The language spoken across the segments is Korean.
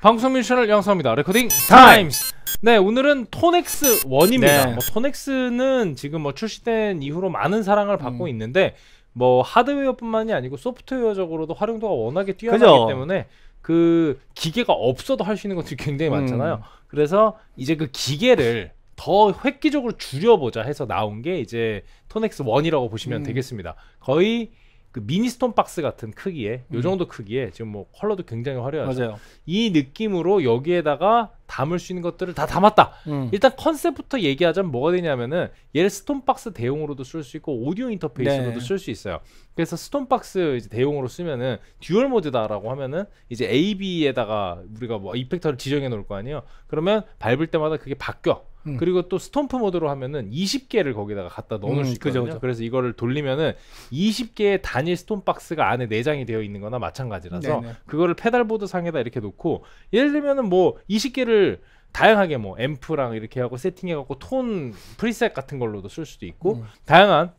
방송 미션을 양성합니다. 레코딩 타임스. 네, 오늘은 토넥스 1입니다 네. 뭐 토넥스는 지금 뭐 출시된 이후로 많은 사랑을 받고 음. 있는데 뭐 하드웨어뿐만이 아니고 소프트웨어적으로도 활용도가 워낙에 뛰어나기 그죠? 때문에 그 기계가 없어도 할 수 있는 것들이 굉장히 음. 많잖아요. 그래서 이제 그 기계를 더 획기적으로 줄여보자 해서 나온 게 이제 토넥스 1이라고 보시면 음. 되겠습니다. 거의 그 미니 스톤 박스 같은 크기에 음. 요 정도 크기에 지금 뭐 컬러도 굉장히 화려하죠. 맞아요. 이 느낌으로 여기에다가 담을 수 있는 것들을 다 담았다. 음. 일단 컨셉부터 얘기하자면 뭐가 되냐면은 얘를 스톤 박스 대용으로도 쓸 수 있고 오디오 인터페이스로도 네. 쓸수 있어요. 그래서 스톤 박스 대용으로 쓰면은 듀얼 모드다라고 하면은 이제 AB에다가 우리가 뭐 이펙터를 지정해 놓을 거 아니에요. 그러면 밟을 때마다 그게 바뀌어. 음. 그리고 또 스톰프 모드로 하면은 20개를 거기다가 갖다 넣어놓을 음, 수 있거든요. 죠 그죠. 그래서 이거를 돌리면은 20개의 단일 스톰 박스가 안에 내장이 되어 있는거나 마찬가지라서 네네. 네. 그거를 페달보드 상에다 이렇게 놓고 예를 들면은 뭐 20개를 다양하게 뭐 앰프랑 이렇게 하고 세팅해갖고 톤 프리셋 같은 걸로도 쓸 수도 있고 음. 다양한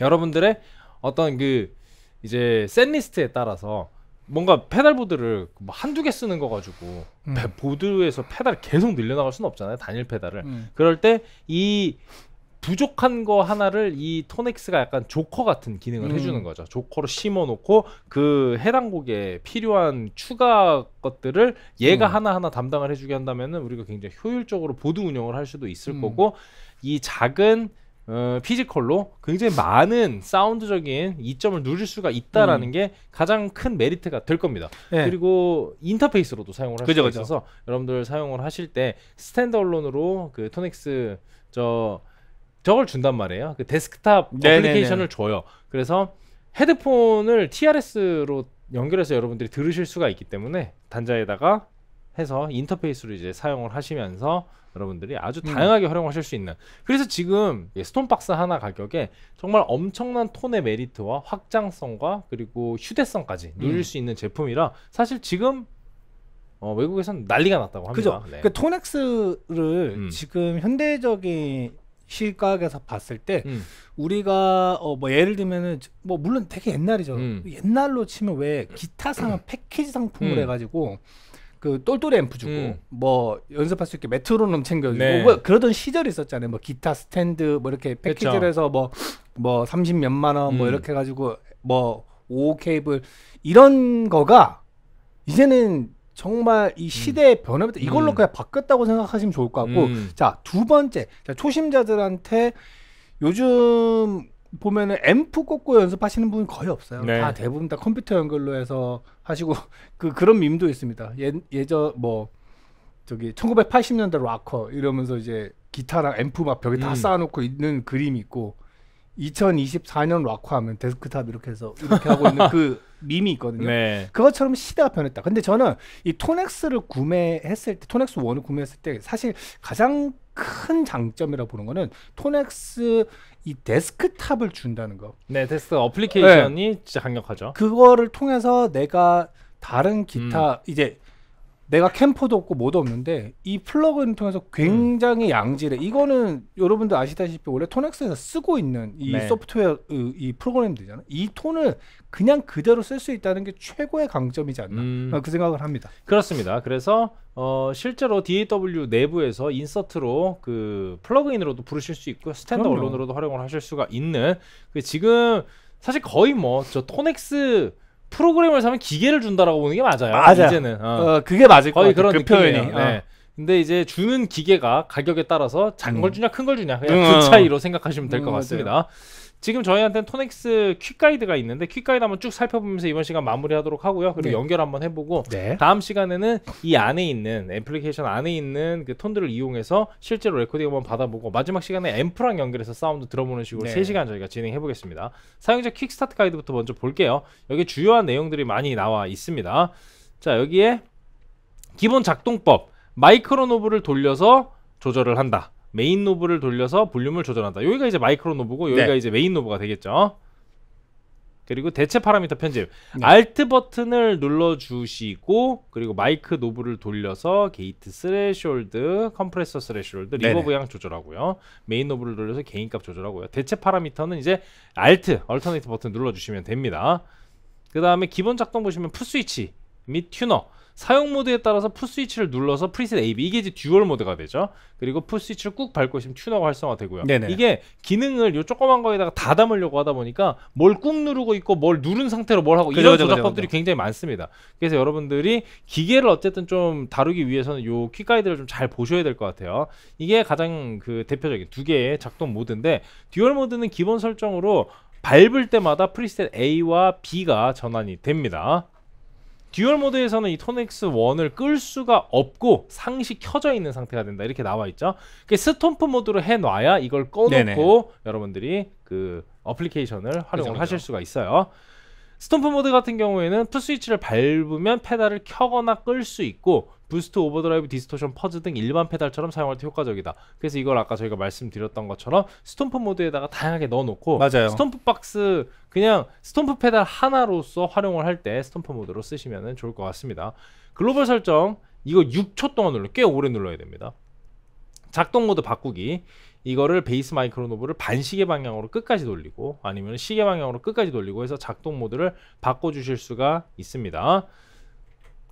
여러분들의 어떤 그 이제 셋 리스트에 따라서 뭔가 페달보드를 뭐 한두 개 쓰는 거 가지고 음. 보드에서 페달 계속 늘려나갈 수는 없잖아요 단일 페달을 음. 그럴 때 이 부족한 거 하나를 이 토넥스가 약간 조커 같은 기능을 음. 해주는 거죠 조커로 심어놓고 그 해당 곡에 필요한 추가 것들을 얘가 음. 하나하나 담당을 해주게 한다면은 우리가 굉장히 효율적으로 보드 운영을 할 수도 있을 음. 거고 이 작은 어, 피지컬로 굉장히 많은 사운드적인 이점을 누릴 수가 있다라는 음. 게 가장 큰 메리트가 될 겁니다. 네. 그리고 인터페이스로도 사용을 할 수 있어서 여러분들 사용을 하실 때 스탠드얼론으로 그 토닉스 저 저걸 준단 말이에요. 그 데스크탑 애플리케이션을 네, 네, 네. 줘요. 그래서 헤드폰을 TRS로 연결해서 여러분들이 들으실 수가 있기 때문에 단자에다가 해서 인터페이스로 이제 사용을 하시면서 여러분들이 아주 음. 다양하게 음. 활용하실 수 있는 그래서 지금 예, 스톤박스 하나 가격에 정말 엄청난 톤의 메리트와 확장성과 그리고 휴대성까지 누릴 음. 수 있는 제품이라 사실 지금 어, 외국에선 난리가 났다고 합니다. 그죠? 네. 그 그러니까 톤엑스를 음. 지금 현대적인 시각에서 봤을 때 음. 우리가 어뭐 예를 들면은 뭐 물론 되게 옛날이죠. 음. 옛날로 치면 왜 기타 상은 패키지 상품을 음. 해가지고 그 똘똘이 앰프 주고 음. 뭐 연습할 수 있게 메트로놈 챙겨주고 네. 뭐 그러던 시절이 있었잖아요. 뭐 기타 스탠드 뭐 이렇게 그렇죠. 패키지를 해서 뭐뭐 뭐 삼십 몇만 원뭐 음. 이렇게 해 가지고 뭐5 케이블 이런 거가 이제는 정말 이 음. 시대의 음. 변화부터 이걸로 음. 그냥 바뀌었다고 생각하시면 좋을 것 같고 음. 자두 번째 자, 초심자들한테 요즘 보면은 앰프 꽂고 연습하시는 분이 거의 없어요. 네. 다 대부분 다 컴퓨터 연결로 해서 하시고 그 그런 밈도 있습니다. 예 예전 뭐 저기 1980년대 락커 이러면서 이제 기타랑 앰프 막 벽에 음. 다 쌓아놓고 있는 그림이 있고 2024년 락커 하면 데스크탑 이렇게 해서 이렇게 하고 있는 그 밈이 있거든요. 네. 그것처럼 시대가 변했다. 근데 저는 이 토넥스를 구매했을 때 토넥스 원을 구매했을 때 사실 가장 큰 장점이라 고 보는 거는 토넥스 이 데스크탑을 준다는 거. 네, 데스크 어플리케이션이 네. 진짜 강력하죠. 그거를 통해서 내가 다른 기타 음. 이제 내가 캠퍼도 없고 뭐도 없는데 이 플러그인 통해서 음. 굉장히 양질의 이거는 여러분들 아시다시피 원래 톤엑스에서 쓰고 있는 이 네. 소프트웨어 이, 프로그램들이잖아요. 이 톤을 그냥 그대로 쓸 수 있다는 게 최고의 강점이지 않나 음. 그 생각을 합니다. 그렇습니다. 그래서 어, 실제로 DAW 내부에서 인서트로 그 플러그인으로도 부르실 수 있고 스탠드 그 언론으로도 활용을 하실 수가 있는 그 지금 사실 거의 뭐저 톤엑스 프로그램을 사면 기계를 준다라고 보는 게 맞아요. 맞아. 이제는 어. 어, 그게 맞을 거의 그런 그 표현이. 어. 네. 근데 이제 주는 기계가 가격에 따라서 작은 음. 걸 주냐 큰 걸 주냐 그냥 음. 그 차이로 생각하시면 될것 음, 같습니다. 맞아요. 지금 저희한테는 토넥스 퀵가이드가 있는데 퀵가이드 한번 쭉 살펴보면서 이번 시간 마무리하도록 하고요. 그리고 네. 연결 한번 해보고 네. 다음 시간에는 이 안에 있는 애플리케이션 안에 있는 그 톤들을 이용해서 실제로 레코딩 한번 받아보고 마지막 시간에 앰프랑 연결해서 사운드 들어보는 식으로 네. 3시간 저희가 진행해 보겠습니다. 사용자 퀵스타트 가이드부터 먼저 볼게요. 여기 주요한 내용들이 많이 나와 있습니다. 자 여기에 기본 작동법 마이크로노브를 돌려서 조절을 한다. 메인 노브를 돌려서 볼륨을 조절한다. 여기가 이제 마이크로 노브고 여기가 네. 이제 메인 노브가 되겠죠. 그리고 대체 파라미터 편집. 네. Alt 버튼을 눌러 주시고 그리고 마이크 노브를 돌려서 게이트 스레숄드, 컴프레서 스레숄드, 리버브 양 조절하고요. 메인 노브를 돌려서 개인값 조절하고요. 대체 파라미터는 이제 Alt, Alternate 버튼 눌러 주시면 됩니다. 그 다음에 기본 작동 보시면 풋 스위치 및 튜너 사용 모드에 따라서 풋스위치를 눌러서 프리셋 AB 이게 이제 듀얼 모드가 되죠. 그리고 풋스위치를 꾹 밟고 있으면 튜너가 활성화되고요. 네네. 이게 기능을 요 조그만 거에다가 다 담으려고 하다 보니까 뭘 꾹 누르고 있고 뭘 누른 상태로 뭘 하고 그죠, 이런 그죠, 조작법들이 그죠, 굉장히 많습니다. 그래서 여러분들이 기계를 어쨌든 좀 다루기 위해서는 요 퀵가이드를 좀 잘 보셔야 될 것 같아요. 이게 가장 그 대표적인 두 개의 작동 모드인데 듀얼 모드는 기본 설정으로 밟을 때마다 프리셋 A와 B가 전환이 됩니다. 듀얼 모드에서는 이 토넥스 1을 끌 수가 없고 상시 켜져 있는 상태가 된다 이렇게 나와 있죠. 그 스톰프 모드로 해놔야 이걸 꺼놓고 네네. 여러분들이 그 어플리케이션을 활용을 그렇죠. 하실 수가 있어요. 스톰프 모드 같은 경우에는 풋스위치를 밟으면 페달을 켜거나 끌 수 있고 부스트 오버드라이브 디스토션 퍼즈 등 일반 페달처럼 사용할 때 효과적이다 그래서 이걸 아까 저희가 말씀드렸던 것처럼 스톰프 모드에다가 다양하게 넣어놓고 맞아요. 스톰프 박스 그냥 스톰프 페달 하나로서 활용을 할 때 스톰프 모드로 쓰시면 좋을 것 같습니다 글로벌 설정 이거 6초 동안 눌러 꽤 오래 눌러야 됩니다 작동 모드 바꾸기 이거를 베이스 마이크로노브를 반시계 방향으로 끝까지 돌리고 아니면 시계 방향으로 끝까지 돌리고 해서 작동 모드를 바꿔 주실 수가 있습니다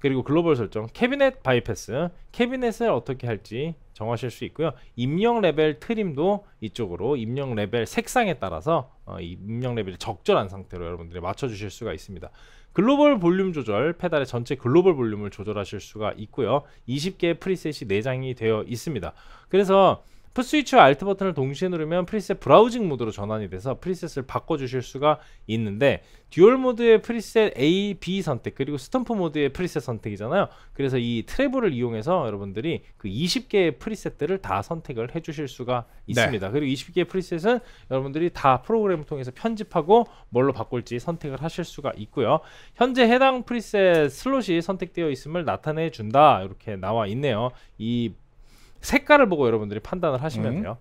그리고 글로벌 설정 캐비넷 바이패스 캐비넷을 어떻게 할지 정하실 수 있고요 입력 레벨 트림도 이쪽으로 입력 레벨 색상에 따라서 어, 입력 레벨이 적절한 상태로 여러분들이 맞춰 주실 수가 있습니다 글로벌 볼륨 조절 페달의 전체 글로벌 볼륨을 조절하실 수가 있고요 20개의 프리셋이 내장이 되어 있습니다 그래서 풋스위치와 알트 버튼을 동시에 누르면 프리셋 브라우징 모드로 전환이 돼서 프리셋을 바꿔주실 수가 있는데 듀얼 모드의 프리셋 A, B 선택 그리고 스톰프 모드의 프리셋 선택이잖아요 그래서 이 트래블을 이용해서 여러분들이 그 20개의 프리셋들을 다 선택을 해주실 수가 네. 있습니다 네. 그리고 20개의 프리셋은 여러분들이 다 프로그램을 통해서 편집하고 뭘로 바꿀지 선택을 하실 수가 있고요 현재 해당 프리셋 슬롯이 선택되어 있음을 나타내 준다 이렇게 나와 있네요 이 색깔을 보고 여러분들이 판단을 하시면 음. 돼요.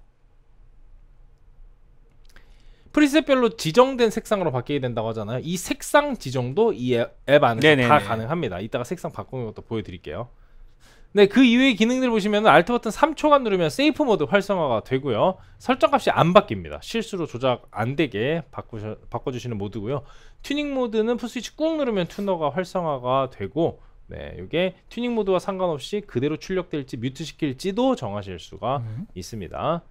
프리셋별로 지정된 색상으로 바뀌게 된다고 하잖아요. 이 색상 지정도 이 앱 안에서 네네네. 다 가능합니다. 이따가 색상 바꾸는 것도 보여드릴게요. 네, 그이후의 기능들 보시면 알트 버튼 3초간 누르면 세이프 모드 활성화가 되고요. 설정 값이 안 바뀝니다. 실수로 조작 안 되게 바꾸셔, 바꿔주시는 모드고요. 튜닝 모드는 풀스위치 꾹 누르면 튜너가 활성화가 되고 네, 이게 튜닝 모드와 상관없이 그대로 출력될지 뮤트 시킬지도 정하실 수가 음. 있습니다.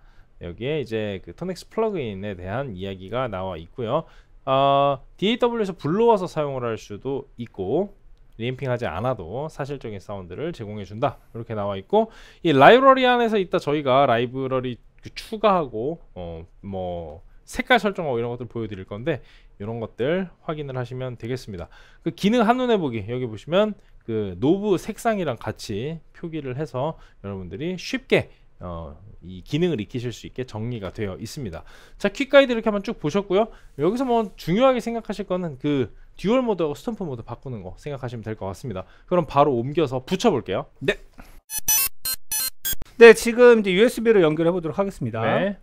여기에 이제 그 터넥스 플러그인에 대한 이야기가 나와 있고요. 어, 아, DAW에서 불러와서 사용을 할 수도 있고 리엠핑하지 않아도 사실적인 사운드를 제공해 준다 이렇게 나와 있고 이 라이브러리 안에서 있다 저희가 라이브러리 그 추가하고 어, 뭐 색깔 설정하고 이런 것들 보여드릴 건데 이런 것들 확인을 하시면 되겠습니다 그 기능 한눈에 보기 여기 보시면 그 노브 색상이랑 같이 표기를 해서 여러분들이 쉽게 어, 이 기능을 익히실 수 있게 정리가 되어 있습니다 자 퀵가이드 이렇게 한번 쭉 보셨고요 여기서 뭐 중요하게 생각하실 거는 그 듀얼 모드하고 스톰프 모드 바꾸는 거 생각하시면 될 것 같습니다 그럼 바로 옮겨서 붙여 볼게요 네. 네 지금 이제 USB로 연결해 보도록 하겠습니다 네.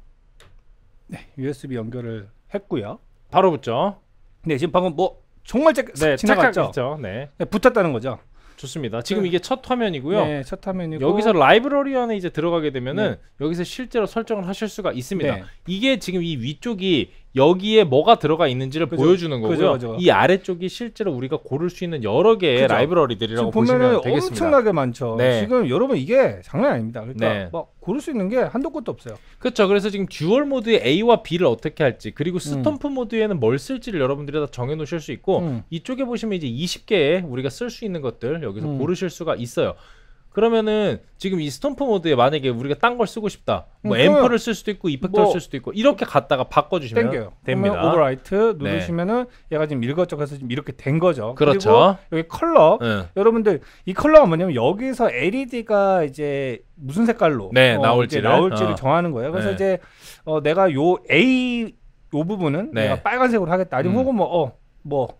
네 USB 연결을 했고요 바로 붙죠 네 지금 방금 뭐 정말 짝, 네, 지나갔죠 네. 네, 붙었다는 거죠 좋습니다. 지금 네. 이게 첫 화면이고요. 네, 첫 화면이고 여기서 라이브러리 안에 이제 들어가게 되면은 네. 여기서 실제로 설정을 하실 수가 있습니다. 네. 이게 지금 이 위쪽이 여기에 뭐가 들어가 있는지를 그죠, 보여주는 거고요. 그죠, 그죠. 이 아래쪽이 실제로 우리가 고를 수 있는 여러 개의 라이브러리들이라고 보시면 되겠습니다. 엄청나게 많죠. 네. 지금 여러분 이게 장난 아닙니다. 그러니까 네. 막 고를 수 있는 게 한도 끝도 없어요. 그렇죠. 그래서 지금 듀얼 모드의 A와 B를 어떻게 할지 그리고 음. 스톰프 음. 모드에는 뭘 쓸지를 여러분들이 다 정해 놓으실 수 있고 음. 이쪽에 보시면 이제 20개의 우리가 쓸 수 있는 것들 여기서 음. 고르실 수가 있어요. 그러면은 지금 이 스톰프 모드에 만약에 우리가 딴 걸 쓰고 싶다. 뭐 음, 앰프를 쓸 수도 있고 이펙터를 뭐쓸 수도 있고 이렇게 갔다가 바꿔 주시면 됩니다. 오버라이트 네. 누르시면은 네. 얘가 지금 일거적해서 지금 이렇게 된 거죠. 그렇죠. 그리고 여기 컬러 네. 여러분들 이 컬러가 뭐냐면 여기서 LED가 이제 무슨 색깔로 네, 어, 나올지를 나올지를 어. 정하는 거예요. 그래서 네. 이제 어, 내가 요 A 요 부분은 내가 네. 빨간색으로 하겠다. 아니면 음. 혹은 뭐 어뭐 어, 뭐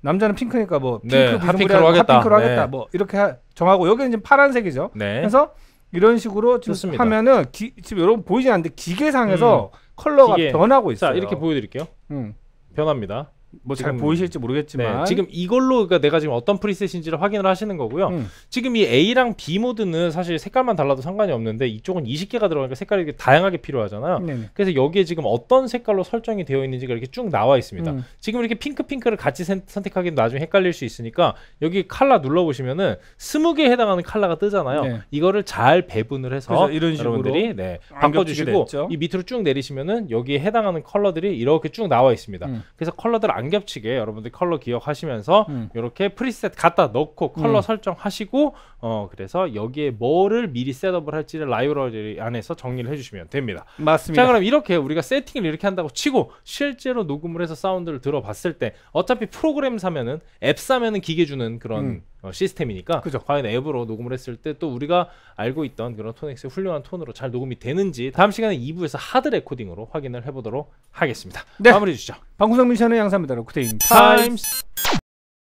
남자는 핑크니까 뭐 네, 핑크 네, 핫핑크로 하겠다. 핫핑크로 네. 하겠다. 네. 뭐 이렇게 정하고 여기는 지금 파란색이죠. 네. 그래서 이런 식으로 지금 좋습니다. 하면은 기, 지금 여러분 보이지 않는데 기계상에서 음, 컬러가 기계. 변하고 있어요. 자, 이렇게 보여드릴게요. 음. 변합니다. 뭐잘 보이실지 모르겠지만 네, 지금 이걸로 그러니까 내가 지금 어떤 프리셋인지를 확인을 하시는 거고요. 음. 지금 이 A랑 B 모드는 사실 색깔만 달라도 상관이 없는데 이쪽은 20개가 들어가니까 색깔이 다양하게 필요하잖아요. 네네. 네. 그래서 여기에 지금 어떤 색깔로 설정이 되어 있는지가 이렇게 쭉 나와 있습니다. 음. 지금 이렇게 핑크 핑크를 같이 선택하기는 나중에 헷갈릴 수 있으니까 여기 칼라 눌러 보시면은 20개 해당하는 칼라가 뜨잖아요. 네. 이거를 잘 배분을 해서 이런 식으로 여러분들이 네, 바꿔 주시고 이 밑으로 쭉 내리시면은 여기에 해당하는 컬러들이 이렇게 쭉 나와 있습니다. 음. 그래서 컬러들 안안 겹치게 여러분들 컬러 기억하시면서 음. 이렇게 프리셋 갖다 넣고 컬러 음. 설정하시고 어 그래서 여기에 뭐를 미리 셋업을 할지를 라이브러리 안에서 정리를 해주시면 됩니다. 맞습니다. 자 그럼 이렇게 우리가 세팅을 이렇게 한다고 치고 실제로 녹음을 해서 사운드를 들어봤을 때 어차피 프로그램 사면은 앱 사면은 기계 주는 그런 음. 어, 시스템이니까 그죠. 과연 앱으로 녹음을 했을 때 또 우리가 알고 있던 그런 토넥스의 훌륭한 톤으로 잘 녹음이 되는지 다음 시간에 2부에서 하드 레코딩으로 확인을 해보도록 하겠습니다. 네. 마무리 주시죠. 방구석 미션의 양산입니다. 루크테인 타임스.